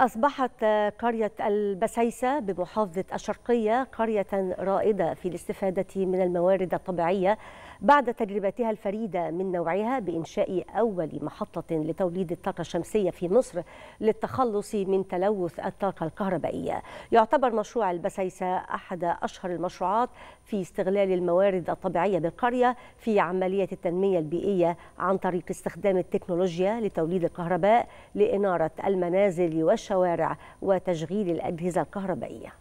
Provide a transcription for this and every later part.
أصبحت قرية البسيسة بمحافظة الشرقية قرية رائدة في الاستفادة من الموارد الطبيعية بعد تجربتها الفريدة من نوعها بإنشاء أول محطة لتوليد الطاقة الشمسية في مصر للتخلص من تلوث الطاقة الكهربائية يعتبر مشروع البسيسة أحد أشهر المشروعات في استغلال الموارد الطبيعية بالقرية في عملية التنمية البيئية عن طريق استخدام التكنولوجيا لتوليد الكهرباء لإنارة المنازل والشمس الشوارع وتشغيل الأجهزة الكهربائية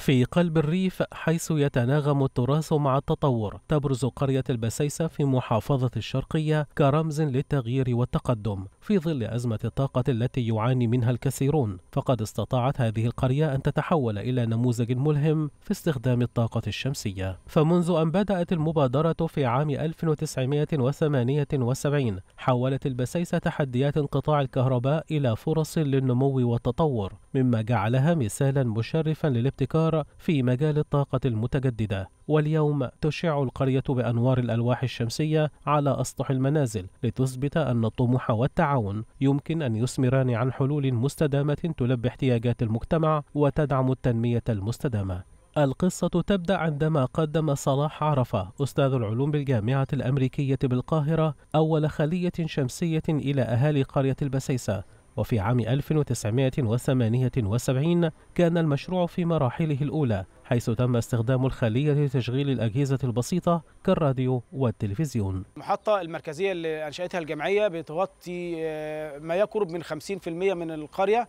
في قلب الريف حيث يتناغم التراث مع التطور تبرز قرية البسيسة في محافظة الشرقية كرمز للتغيير والتقدم في ظل أزمة الطاقة التي يعاني منها الكثيرون فقد استطاعت هذه القرية أن تتحول إلى نموذج ملهم في استخدام الطاقة الشمسية فمنذ أن بدأت المبادرة في عام 1978 حولت البسيسة تحديات انقطاع الكهرباء إلى فرص للنمو والتطور مما جعلها مثالا مشرفا للابتكار الابتكار في مجال الطاقة المتجددة واليوم تشع القرية بأنوار الألواح الشمسية على أسطح المنازل لتثبت أن الطموح والتعاون يمكن أن يثمران عن حلول مستدامة تلبي احتياجات المجتمع وتدعم التنمية المستدامة القصة تبدأ عندما قدم صلاح عرفة أستاذ العلوم بالجامعة الأمريكية بالقاهرة أول خلية شمسية إلى أهالي قرية البسيسة وفي عام 1978 كان المشروع في مراحله الأولى حيث تم استخدام الخلية لتشغيل الأجهزة البسيطة كالراديو والتلفزيون المحطة المركزية اللي أنشأتها الجمعية بتغطي آه، ما يقرب من 50% من القرية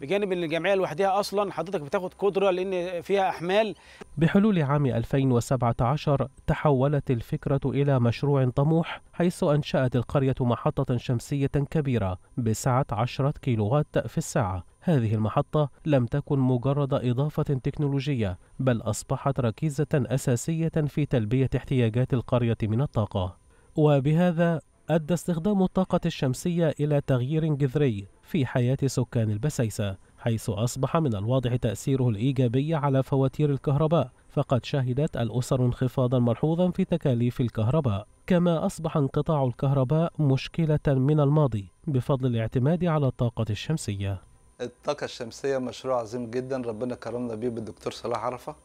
بجانب ان الجمعيه لوحدها اصلا حضرتك بتاخد قدره لان فيها احمال بحلول عام 2017 تحولت الفكره الى مشروع طموح حيث انشات القريه محطه شمسيه كبيره بسعه 10 كيلووات في الساعه هذه المحطة لم تكن مجرد إضافة تكنولوجية بل أصبحت ركيزة أساسية في تلبية احتياجات القرية من الطاقة وبهذا أدى استخدام الطاقة الشمسية إلى تغيير جذري في حياة سكان البسيسة حيث أصبح من الواضح تأثيره الإيجابي على فواتير الكهرباء فقد شهدت الأسر انخفاضا ملحوظا في تكاليف الكهرباء كما أصبح انقطاع الكهرباء مشكلة من الماضي بفضل الاعتماد على الطاقة الشمسية الطاقة الشمسية مشروع عظيم جدا ربنا كرمنا بيه بالدكتور صلاح عرفة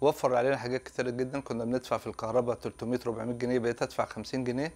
وفر علينا حاجات كتيرة جدا كنا بندفع في الكهرباء 300 400 جنيه بقيت ادفع 50 جنيه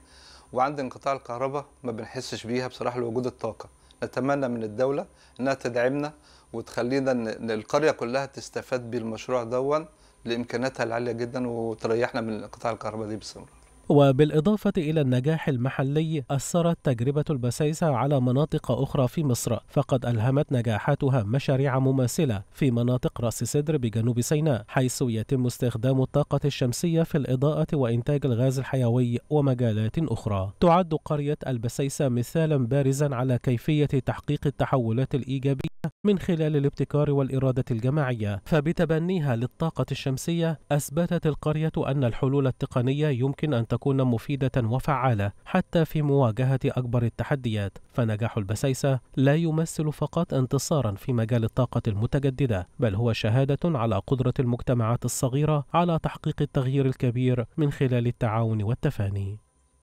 وعند انقطاع الكهرباء ما بنحسش بيها بصراحة لوجود الطاقة نتمنى من الدولة أنها تدعمنا وتخلينا القرية كلها تستفاد بالمشروع دون لإمكاناتها العالية جدا وتريحنا من انقطاع الكهرباء دي باستمرار وبالإضافة إلى النجاح المحلي أثرت تجربة البسيسة على مناطق أخرى في مصر فقد ألهمت نجاحاتها مشاريع مماثلة في مناطق راس سدر بجنوب سيناء حيث يتم استخدام الطاقة الشمسية في الإضاءة وإنتاج الغاز الحيوي ومجالات أخرى تعد قرية البسيسة مثالا بارزا على كيفية تحقيق التحولات الإيجابية من خلال الابتكار والإرادة الجماعية فبتبنيها للطاقة الشمسية أثبتت القرية أن الحلول التقنية يمكن أن تكون مفيدة وفعالة حتى في مواجهة أكبر التحديات فنجاح البسيسة لا يمثل فقط انتصارا في مجال الطاقة المتجددة بل هو شهادة على قدرة المجتمعات الصغيرة على تحقيق التغيير الكبير من خلال التعاون والتفاني